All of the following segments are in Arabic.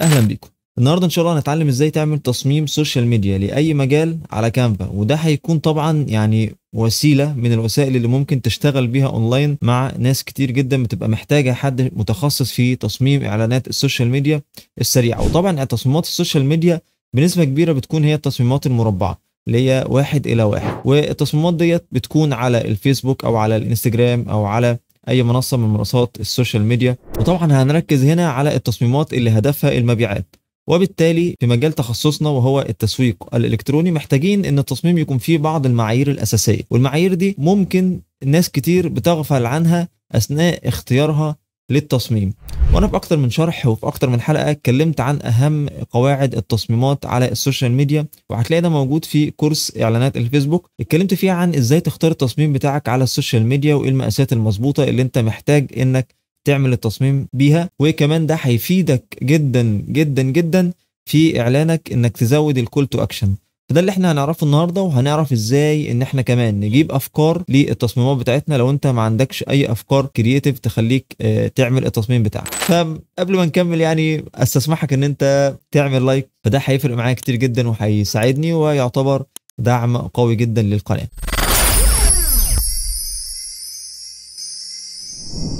اهلا بيكم النهارده ان شاء الله هنتعلم ازاي تعمل تصميم سوشيال ميديا لاي مجال على كانفا وده هيكون طبعا يعني وسيله من الوسائل اللي ممكن تشتغل بيها اونلاين مع ناس كتير جدا بتبقى محتاجه حد متخصص في تصميم اعلانات السوشيال ميديا السريعه وطبعا تصميمات السوشيال ميديا بنسبه كبيره بتكون هي التصميمات المربعه اللي هي واحد الى واحد والتصميمات ديت بتكون على الفيسبوك او على الانستجرام او على اي منصه من منصات السوشيال ميديا وطبعا هنركز هنا على التصميمات اللي هدفها المبيعات وبالتالي في مجال تخصصنا وهو التسويق الالكتروني محتاجين ان التصميم يكون فيه بعض المعايير الاساسيه والمعايير دي ممكن ناس كتير بتغفل عنها اثناء اختيارها للتصميم وانا في اكتر من شرح وفي اكتر من حلقه اتكلمت عن اهم قواعد التصميمات على السوشيال ميديا وهتلاقي ده موجود في كورس اعلانات الفيسبوك اتكلمت فيه عن ازاي تختار التصميم بتاعك على السوشيال ميديا وايه المقاسات المظبوطه اللي انت محتاج انك تعمل التصميم بيها وكمان ده هيفيدك جدا جدا جدا في اعلانك انك تزود الكول تو اكشن فده اللي احنا هنعرفه النهارده وهنعرف ازاي ان احنا كمان نجيب افكار للتصميمات بتاعتنا لو انت ما عندكش اي افكار كرييتيف تخليك آه، تعمل التصميم بتاعك فقبل ما نكمل يعني استسمحك ان انت تعمل لايك فده هيفرق معايا كتير جدا وهيساعدني ويعتبر دعم قوي جدا للقناه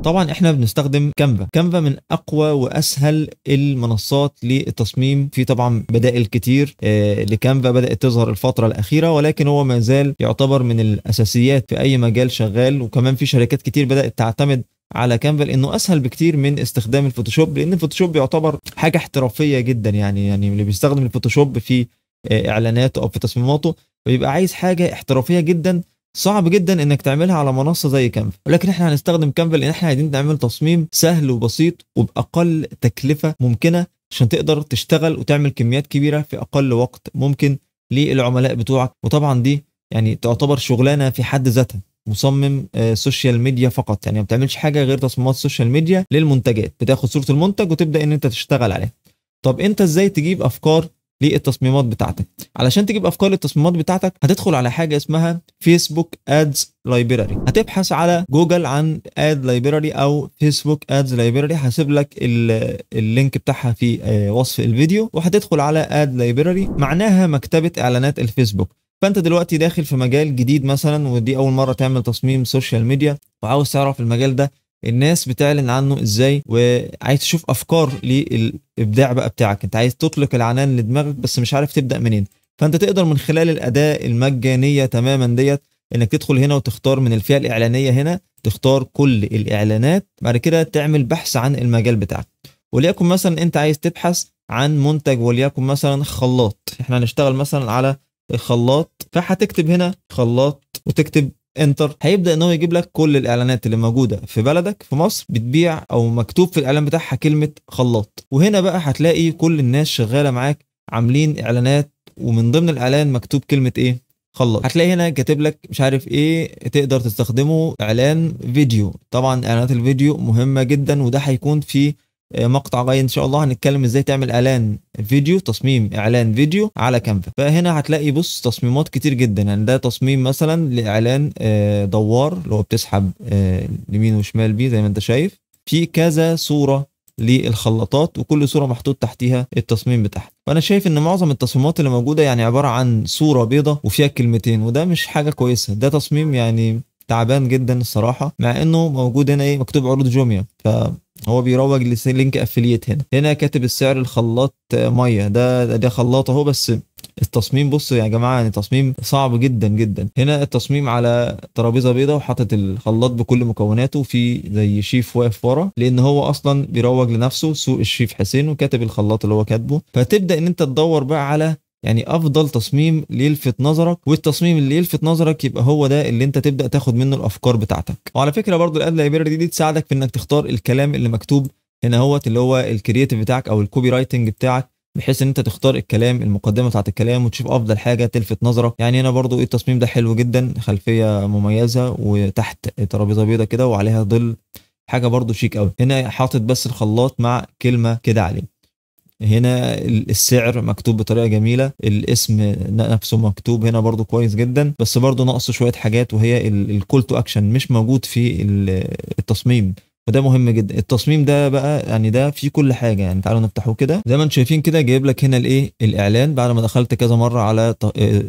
طبعا احنا بنستخدم كانفا كانفا من اقوى واسهل المنصات للتصميم في طبعا بدائل كتير آه، لكانفا بدات تظهر الفتره الاخيره ولكن هو ما زال يعتبر من الاساسيات في اي مجال شغال وكمان في شركات كتير بدات تعتمد على كانفا لانه اسهل بكتير من استخدام الفوتوشوب لان الفوتوشوب يعتبر حاجه احترافيه جدا يعني يعني اللي بيستخدم الفوتوشوب في آه، اعلاناته او في تصميماته بيبقى عايز حاجه احترافيه جدا صعب جدا انك تعملها على منصه زي كانفا ولكن احنا هنستخدم كانفا لان احنا عايزين نعمل تصميم سهل وبسيط وباقل تكلفه ممكنه عشان تقدر تشتغل وتعمل كميات كبيره في اقل وقت ممكن للعملاء بتوعك وطبعا دي يعني تعتبر شغلانه في حد ذاتها مصمم سوشيال آه، ميديا فقط يعني ما بتعملش حاجه غير تصميمات سوشيال ميديا للمنتجات بتاخد صوره المنتج وتبدا ان انت تشتغل عليه طب انت ازاي تجيب افكار للتصميمات بتاعتك علشان تجيب افكار للتصميمات بتاعتك هتدخل على حاجه اسمها فيسبوك ادز لايبراري هتبحث على جوجل عن اد لايبراري او فيسبوك ادز لايبراري هسيب لك اللينك بتاعها في آه، وصف الفيديو وهتدخل على اد لايبراري معناها مكتبه اعلانات الفيسبوك فانت دلوقتي داخل في مجال جديد مثلا ودي اول مره تعمل تصميم سوشيال ميديا وعاوز تعرف المجال ده الناس بتعلن عنه ازاي وعايز تشوف افكار للابداع بقى بتاعك انت عايز تطلق العنان لدماغك بس مش عارف تبدا منين فانت تقدر من خلال الاداه المجانيه تماما ديت انك تدخل هنا وتختار من الفئه الاعلانيه هنا تختار كل الاعلانات بعد كده تعمل بحث عن المجال بتاعك وليكن مثلا انت عايز تبحث عن منتج وليكن مثلا خلاط احنا هنشتغل مثلا على خلاط فهتكتب هنا خلاط وتكتب انتر هيبدا ان هو يجيب لك كل الاعلانات اللي موجوده في بلدك في مصر بتبيع او مكتوب في الاعلان بتاعها كلمه خلاط وهنا بقى هتلاقي كل الناس شغاله معاك عاملين اعلانات ومن ضمن الاعلان مكتوب كلمه ايه خلاص هتلاقي هنا كاتب لك مش عارف ايه تقدر تستخدمه اعلان فيديو طبعا اعلانات الفيديو مهمه جدا وده هيكون في آه، مقطع جاي ان شاء الله هنتكلم ازاي تعمل اعلان فيديو تصميم اعلان فيديو على كانفا فهنا هتلاقي بص تصميمات كتير جدا يعني ده تصميم مثلا لاعلان آه، دوار اللي هو بتسحب آه، يمين وشمال بيه زي ما انت شايف في كذا صوره للخلاطات وكل صوره محطوط تحتيها التصميم بتاعها وانا شايف ان معظم التصميمات اللي موجوده يعني عباره عن صوره بيضة وفيها كلمتين وده مش حاجه كويسه ده تصميم يعني تعبان جدا الصراحه مع انه موجود هنا ايه مكتوب عروض جوميا ف هو بيروج لينك افليت هنا هنا كاتب السعر الخلاط ميه ده ده خلاط اهو بس التصميم بصوا يا جماعه يعني تصميم صعب جدا جدا هنا التصميم على ترابيزه بيضاء وحاطط الخلاط بكل مكوناته في زي شيف واقف ورا لان هو اصلا بيروج لنفسه سوق الشيف حسين وكاتب الخلاط اللي هو كاتبه فتبدا ان انت تدور بقى على يعني افضل تصميم ليلفت يلفت نظرك والتصميم اللي يلفت نظرك يبقى هو ده اللي انت تبدا تاخد منه الافكار بتاعتك وعلى فكره برضو الاد لايبراري دي تساعدك في انك تختار الكلام اللي مكتوب هنا هوت اللي هو الكرييتيف بتاعك او الكوبي رايتنج بتاعك بحيث ان انت تختار الكلام المقدمه بتاعت الكلام وتشوف افضل حاجه تلفت نظرك يعني هنا برضو إيه، التصميم ده حلو جدا خلفيه مميزه وتحت ترابيزه بيضه كده وعليها ظل حاجه برضو شيك قوي هنا حاطط بس الخلاط مع كلمه كده عليه هنا السعر مكتوب بطريقه جميله الاسم نفسه مكتوب هنا برده كويس جدا بس برده ناقصه شويه حاجات وهي الكول تو اكشن مش موجود في التصميم وده مهم جدا التصميم ده بقى يعني ده فيه كل حاجه يعني تعالوا نفتحه كده زي ما انتم شايفين كده جايب لك هنا الايه الاعلان بعد ما دخلت كذا مره على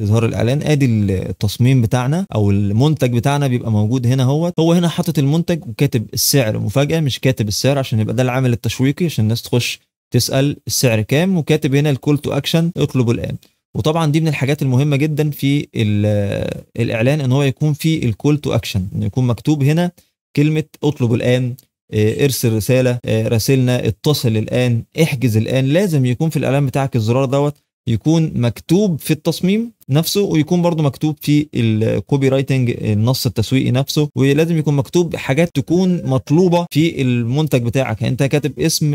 اظهار الاعلان ادي التصميم بتاعنا او المنتج بتاعنا بيبقى موجود هنا اهوت هو هنا حاطط المنتج وكاتب السعر مفاجاه مش كاتب السعر عشان يبقى ده العامل التشويقي عشان الناس تخش تسال السعر كام وكاتب هنا الكول تو اكشن اطلب الان وطبعا دي من الحاجات المهمه جدا في آه، الاعلان ان هو يكون في الكول تو اكشن انه يكون مكتوب هنا كلمه اطلب الان آه، ارسل رساله آه، راسلنا اتصل الان احجز الان لازم يكون في الاعلان بتاعك الزرار دوت يكون مكتوب في التصميم نفسه ويكون برضه مكتوب في الكوبي رايتنج النص التسويقي نفسه ولازم يكون مكتوب حاجات تكون مطلوبه في المنتج بتاعك يعني انت كاتب اسم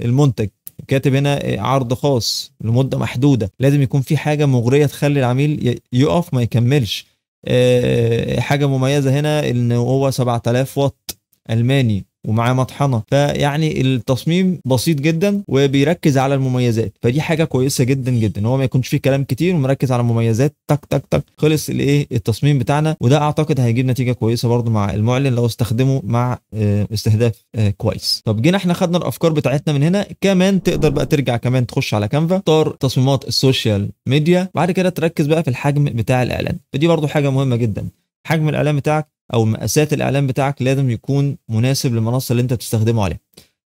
المنتج كاتب هنا عرض خاص لمده محدوده لازم يكون في حاجه مغريه تخلي العميل يقف ما يكملش آه، حاجه مميزه هنا ان هو 7000 واط الماني ومعاه مطحنه فيعني التصميم بسيط جدا وبيركز على المميزات فدي حاجه كويسه جدا جدا هو ما يكونش فيه كلام كتير ومركز على المميزات تك تك تك خلص الايه التصميم بتاعنا وده اعتقد هيجيب نتيجه كويسه برده مع المعلن لو استخدمه مع آه، استهداف آه، كويس طب جينا احنا خدنا الافكار بتاعتنا من هنا كمان تقدر بقى ترجع كمان تخش على كانفا تختار تصميمات السوشيال ميديا بعد كده تركز بقى في الحجم بتاع الاعلان فدي برده حاجه مهمه جدا حجم الاعلان بتاعك او مقاسات الاعلان بتاعك لازم يكون مناسب للمنصه اللي انت بتستخدمه عليها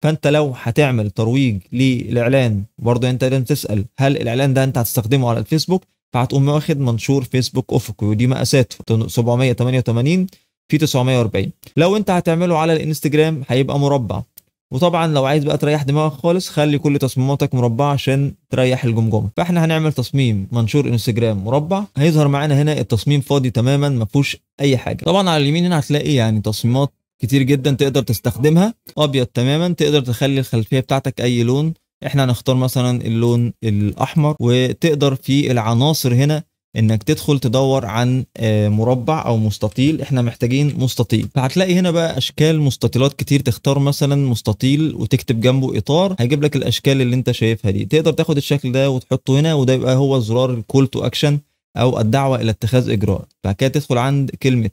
فانت لو هتعمل ترويج للاعلان برضه انت لازم تسال هل الاعلان ده انت هتستخدمه على الفيسبوك فهتقوم واخد منشور فيسبوك افقي ودي مقاسات 788 في 940 لو انت هتعمله على الانستجرام هيبقى مربع وطبعا لو عايز بقى تريح دماغك خالص خلي كل تصميماتك مربعه عشان تريح الجمجمه فاحنا هنعمل تصميم منشور انستجرام مربع هيظهر معانا هنا التصميم فاضي تماما ما فيهوش اي حاجه طبعا على اليمين هنا هتلاقي يعني تصميمات كتير جدا تقدر تستخدمها ابيض تماما تقدر تخلي الخلفيه بتاعتك اي لون احنا هنختار مثلا اللون الاحمر وتقدر في العناصر هنا انك تدخل تدور عن آه، مربع او مستطيل احنا محتاجين مستطيل فهتلاقي هنا بقى اشكال مستطيلات كتير تختار مثلا مستطيل وتكتب جنبه اطار هيجيب لك الاشكال اللي انت شايفها دي تقدر تاخد الشكل ده وتحطه هنا وده يبقى هو زرار الكول تو اكشن او الدعوه الى اتخاذ اجراء بعد كده تدخل عند كلمه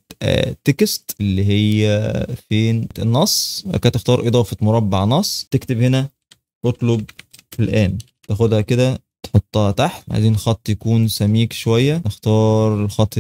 تكست آه، اللي هي فين النص بعد كده تختار اضافه مربع نص تكتب هنا اطلب الان تاخدها كده تحطها تحت عايزين خط يكون سميك شوية نختار الخط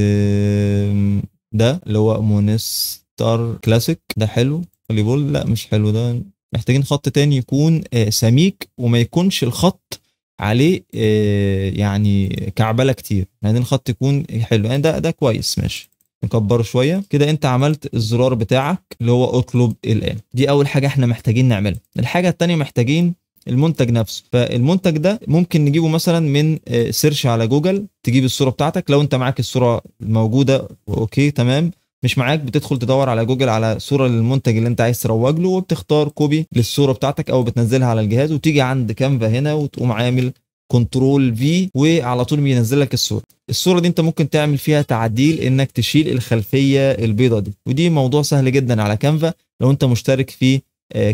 ده اللي هو مونستر كلاسيك ده حلو بول لا مش حلو ده محتاجين خط تاني يكون آه، سميك وما يكونش الخط عليه آه، يعني كعبله كتير يعني الخط يكون حلو يعني ده ده كويس ماشي نكبره شويه كده انت عملت الزرار بتاعك اللي هو اطلب الان دي اول حاجه احنا محتاجين نعملها الحاجه الثانيه محتاجين المنتج نفسه فالمنتج ده ممكن نجيبه مثلا من سيرش آه، على جوجل تجيب الصوره بتاعتك لو انت معاك الصوره موجوده اوكي تمام مش معاك بتدخل تدور على جوجل على صوره للمنتج اللي انت عايز تروج له وبتختار كوبي للصوره بتاعتك او بتنزلها على الجهاز وتيجي عند كانفا هنا وتقوم عامل كنترول في وعلى طول بينزل لك الصوره الصوره دي انت ممكن تعمل فيها تعديل انك تشيل الخلفيه البيضه دي ودي موضوع سهل جدا على كانفا لو انت مشترك في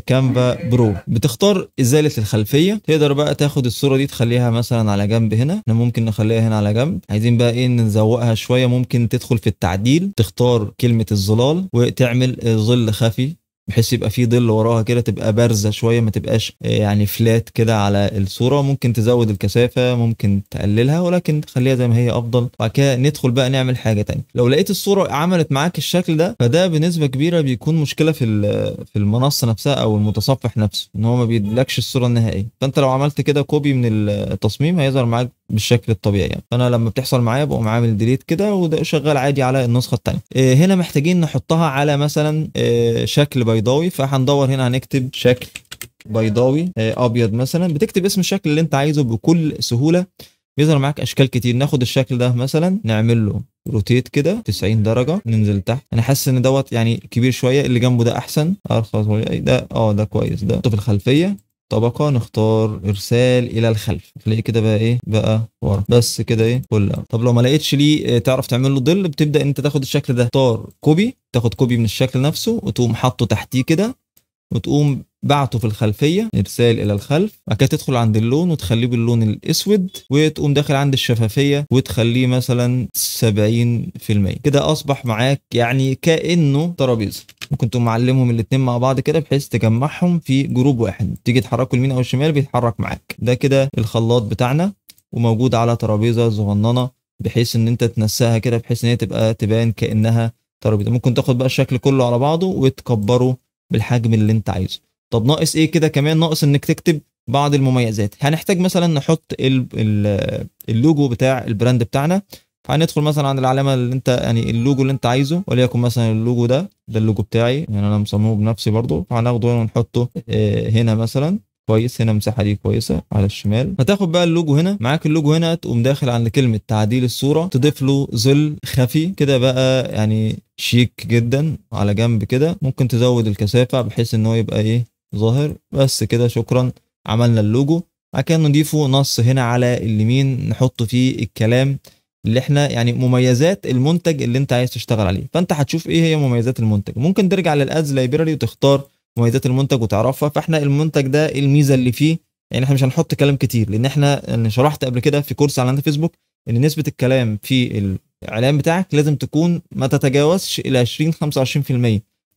كانفا آه، برو بتختار ازاله الخلفيه تقدر بقى تاخد الصوره دي تخليها مثلا على جنب هنا احنا ممكن نخليها هنا على جنب عايزين بقى ايه نزوقها شويه ممكن تدخل في التعديل تختار كلمه الظلال وتعمل ظل خفي بحيث يبقى في ظل وراها كده تبقى بارزه شويه ما تبقاش آه، يعني فلات كده على الصوره ممكن تزود الكثافه ممكن تقللها ولكن تخليها زي ما هي افضل وبعد كده ندخل بقى نعمل حاجه تانية لو لقيت الصوره عملت معاك الشكل ده فده بنسبه كبيره بيكون مشكله في في المنصه نفسها او المتصفح نفسه ان هو ما بيدلكش الصوره النهائيه فانت لو عملت كده كوبي من التصميم هيظهر معاك بالشكل الطبيعي يعني. فانا لما بتحصل معايا بقوم عامل ديليت كده وشغال عادي على النسخه الثانيه إيه هنا محتاجين نحطها على مثلا إيه شكل بيضاوي فهندور هنا هنكتب شكل بيضاوي إيه ابيض مثلا بتكتب اسم الشكل اللي انت عايزه بكل سهوله بيظهر معاك اشكال كتير ناخد الشكل ده مثلا نعمل له روتيت كده 90 درجه ننزل تحت انا حاسس ان دوت يعني كبير شويه اللي جنبه ده احسن ارخص إيه، ده اه ده كويس ده في الخلفيه طبقة نختار إرسال إلى الخلف تلاقي كده بقى إيه بقى ورا بس كده إيه كل طب لو ما لقيتش ليه آه، تعرف تعمل له ظل بتبدأ أنت تاخد الشكل ده تختار كوبي تاخد كوبي من الشكل نفسه وتقوم حاطه تحتيه كده وتقوم بعته في الخلفيه ارسال الى الخلف بعد كده تدخل عند اللون وتخليه باللون الاسود وتقوم داخل عند الشفافيه وتخليه مثلا 70% كده اصبح معاك يعني كانه ترابيزه وكنتوا معلمهم الاثنين مع بعض كده بحيث تجمعهم في جروب واحد تيجي تحركوا اليمين او الشمال بيتحرك معاك ده كده الخلاط بتاعنا وموجود على ترابيزه صغننه بحيث ان انت تنساها كده بحيث ان هي تبقى تبان كانها ترابيزه ممكن تاخد بقى الشكل كله على بعضه وتكبره بالحجم اللي انت عايزه طب ناقص ايه كده كمان ناقص انك تكتب بعض المميزات هنحتاج مثلا نحط اللوجو بتاع البراند بتاعنا فهندخل مثلا عند العلامه اللي انت يعني اللوجو اللي انت عايزه وليكن مثلا اللوجو ده ده اللوجو بتاعي يعني انا مصممه بنفسي برضه فهناخده هنا ونحطه آه، هنا مثلا كويس هنا المساحه دي كويسه على الشمال هتاخد بقى اللوجو هنا معاك اللوجو هنا تقوم داخل عند كلمه تعديل الصوره تضيف له ظل خفي كده بقى يعني شيك جدا على جنب كده ممكن تزود الكثافه بحيث ان هو يبقى ايه ظاهر بس كده شكرا عملنا اللوجو بعد كده نضيفه نص هنا على اليمين نحط فيه الكلام اللي احنا يعني مميزات المنتج اللي انت عايز تشتغل عليه فانت هتشوف ايه هي مميزات المنتج ممكن ترجع للادز لايبراري وتختار مميزات المنتج وتعرفها فاحنا المنتج ده ايه الميزه اللي فيه يعني احنا مش هنحط كلام كتير لان احنا انا شرحت قبل كده في كورس على فيسبوك ان نسبه الكلام في الاعلان بتاعك لازم تكون ما تتجاوزش الى 20 25%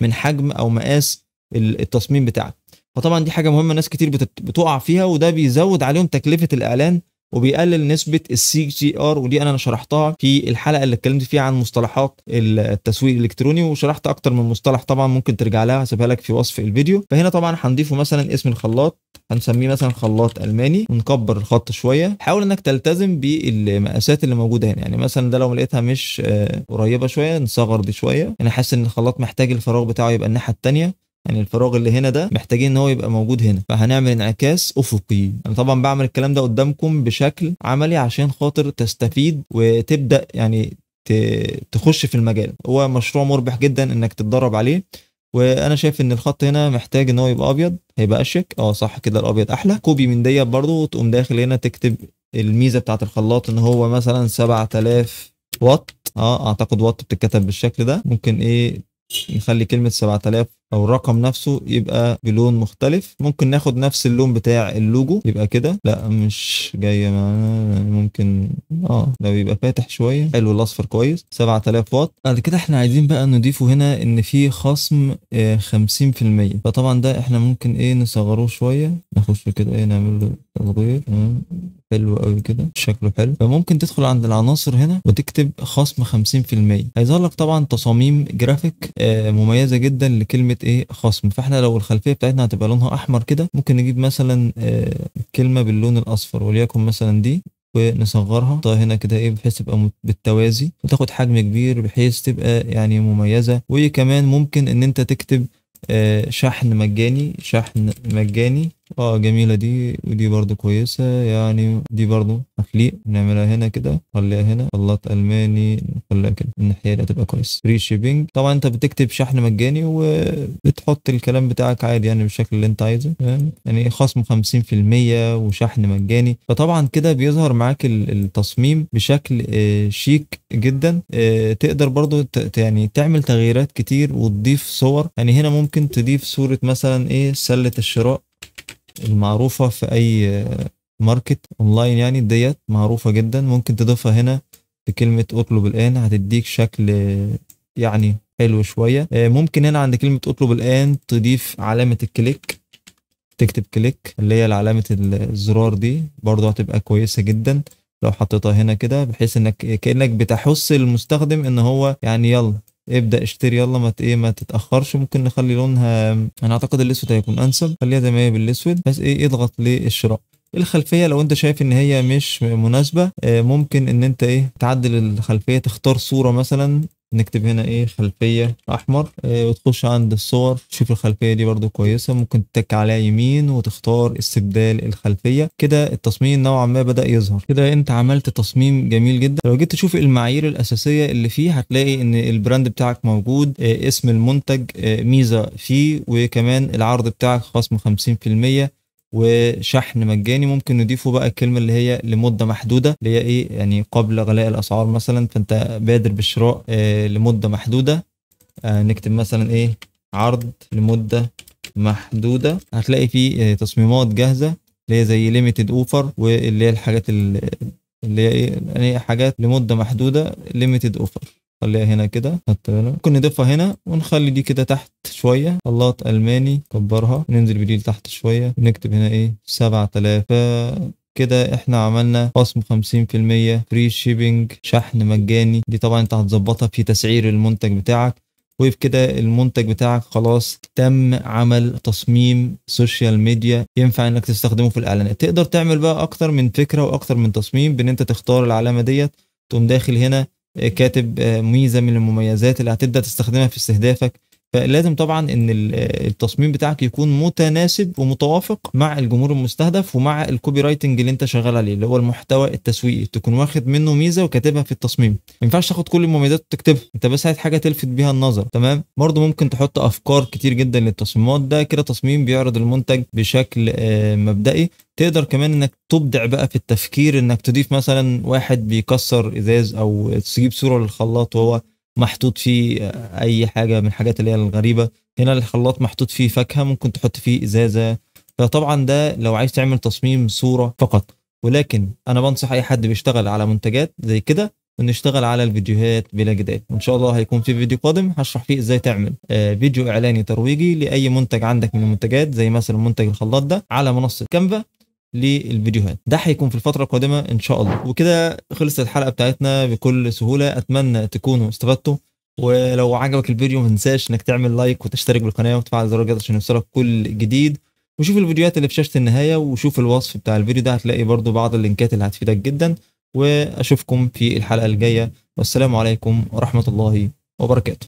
من حجم او مقاس التصميم بتاعك فطبعا دي حاجه مهمه ناس كتير بتقع فيها وده بيزود عليهم تكلفه الاعلان وبيقلل نسبه السي جي ار ودي انا شرحتها في الحلقه اللي اتكلمت فيها عن مصطلحات التسويق الالكتروني وشرحت اكتر من مصطلح طبعا ممكن ترجع لها هسيبها لك في وصف الفيديو فهنا طبعا هنضيفه مثلا اسم الخلاط هنسميه مثلا خلاط الماني ونكبر الخط شويه حاول انك تلتزم بالمقاسات اللي موجوده هنا يعني مثلا ده لو لقيتها مش آه، قريبه شويه نصغر دي شويه انا يعني حاسس ان الخلاط محتاج الفراغ بتاعه يبقى الناحيه الثانيه يعني الفراغ اللي هنا ده محتاجين ان هو يبقى موجود هنا فهنعمل انعكاس افقي انا طبعا بعمل الكلام ده قدامكم بشكل عملي عشان خاطر تستفيد وتبدا يعني تخش في المجال هو مشروع مربح جدا انك تتدرب عليه وانا شايف ان الخط هنا محتاج ان هو يبقى ابيض هيبقى اشيك اه صح كده الابيض احلى كوبي من ديت برضو وتقوم داخل هنا تكتب الميزه بتاعت الخلاط ان هو مثلا 7000 وات اه اعتقد وات بتتكتب بالشكل ده ممكن ايه نخلي كلمه 7000 او الرقم نفسه يبقى بلون مختلف ممكن ناخد نفس اللون بتاع اللوجو يبقى كده لا مش جايه معانا يعني ممكن اه لو يبقى فاتح شويه حلو الاصفر كويس 7000 واط بعد كده احنا عايزين بقى نضيفه هنا ان في خصم آه 50% فطبعا ده احنا ممكن ايه نصغره شويه نخش كده ايه نعمل له الغير تمام حلو قوي كده شكله حلو فممكن تدخل عند العناصر هنا وتكتب خصم 50% هيظهر لك طبعا تصاميم جرافيك آه، مميزه جدا لكلمه ايه خصم فاحنا لو الخلفيه بتاعتنا هتبقى لونها احمر كده ممكن نجيب مثلا آه، كلمه باللون الاصفر وليكن مثلا دي ونصغرها طيب هنا كده ايه بحيث تبقى بالتوازي وتاخد حجم كبير بحيث تبقى يعني مميزه وكمان ممكن ان انت تكتب آه، شحن مجاني شحن مجاني اه جميلة دي ودي برضو كويسة يعني دي برضو تخليق نعملها هنا كده نخليها هنا خلاط ألماني نخليها كده الناحية دي هتبقى كويس فري شيبينج طبعا انت بتكتب شحن مجاني وبتحط الكلام بتاعك عادي يعني بالشكل اللي انت عايزه يعني خصم 50% وشحن مجاني فطبعا كده بيظهر معاك التصميم بشكل آه، شيك جدا آه، تقدر برضو يعني تعمل تغييرات كتير وتضيف صور يعني هنا ممكن تضيف صورة مثلا ايه سلة الشراء المعروفه في اي ماركت اونلاين يعني ديت معروفه جدا ممكن تضيفها هنا بكلمه اطلب الان هتديك شكل يعني حلو شويه آه، ممكن هنا عند كلمه اطلب الان تضيف علامه الكليك تكتب كليك اللي هي علامه الزرار دي برضه هتبقى كويسه جدا لو حطيتها هنا كده بحيث انك كانك بتحس المستخدم ان هو يعني يلا ابدا اشتري يلا ما ايه ما تتاخرش ممكن نخلي لونها انا اعتقد الاسود هيكون انسب خليها زي ما هي بالاسود بس ايه اضغط للشراء الخلفيه لو انت شايف ان هي مش مناسبه آه، ممكن ان انت ايه تعدل الخلفيه تختار صوره مثلا نكتب هنا ايه خلفيه احمر إيه وتخش عند الصور تشوف الخلفيه دي برده كويسه ممكن تتك عليها يمين وتختار استبدال الخلفيه كده التصميم نوعا ما بدا يظهر كده انت عملت تصميم جميل جدا لو جيت تشوف المعايير الاساسيه اللي فيه هتلاقي ان البراند بتاعك موجود إيه اسم المنتج إيه ميزه فيه وكمان العرض بتاعك خصم 50% وشحن مجاني ممكن نضيفه بقى الكلمه اللي هي لمده محدوده اللي هي ايه يعني قبل غلاء الاسعار مثلا فانت بادر بالشراء آه لمده محدوده آه نكتب مثلا ايه عرض لمده محدوده هتلاقي فيه آه، تصميمات جاهزه اللي هي زي ليميتد اوفر واللي هي الحاجات اللي هي ايه يعني حاجات لمده محدوده ليميتد اوفر خليها هنا كده خدت ممكن نضيفها هنا ونخلي دي كده تحت شويه خلاط الماني كبرها ننزل بدي لتحت شويه ونكتب هنا ايه 7000 كده احنا عملنا خصم 50% فري شيبنج شحن مجاني دي طبعا انت هتظبطها في تسعير المنتج بتاعك كده المنتج بتاعك خلاص تم عمل تصميم سوشيال ميديا ينفع انك تستخدمه في الاعلانات تقدر تعمل بقى اكتر من فكره واكتر من تصميم بان انت تختار العلامه ديت تقوم داخل هنا كاتب آه، ميزه من المميزات اللي هتبدا تستخدمها في استهدافك فلازم طبعا ان التصميم بتاعك يكون متناسب ومتوافق مع الجمهور المستهدف ومع الكوبي رايتنج اللي انت شغال عليه اللي هو المحتوى التسويقي تكون واخد منه ميزه وكاتبها في التصميم ما ينفعش تاخد كل المميزات وتكتبها انت بس عايز حاجه تلفت بيها النظر تمام برضه ممكن تحط افكار كتير جدا للتصميمات ده كده تصميم بيعرض المنتج بشكل آه، مبدئي تقدر كمان انك تبدع بقى في التفكير انك تضيف مثلا واحد بيكسر ازاز او تجيب صوره للخلاط وهو محطوط فيه اي حاجه من الحاجات اللي هي الغريبه هنا الخلاط محطوط فيه فاكهه ممكن تحط فيه ازازه فطبعا ده لو عايز تعمل تصميم صوره فقط ولكن انا بنصح اي حد بيشتغل على منتجات زي كده انه يشتغل على الفيديوهات بلا جدال وان شاء الله هيكون في فيديو قادم هشرح فيه ازاي تعمل آه، فيديو اعلاني ترويجي لاي منتج عندك من المنتجات زي مثلا منتج الخلاط ده على منصه كانفا للفيديوهات ده هيكون في الفتره القادمه ان شاء الله وكده خلصت الحلقه بتاعتنا بكل سهوله اتمنى تكونوا استفدتوا ولو عجبك الفيديو ما تنساش انك تعمل لايك وتشترك بالقناه وتفعل زر الجرس عشان يوصلك كل جديد وشوف الفيديوهات اللي في شاشه النهايه وشوف الوصف بتاع الفيديو ده هتلاقي برضو بعض اللينكات اللي هتفيدك جدا واشوفكم في الحلقه الجايه والسلام عليكم ورحمه الله وبركاته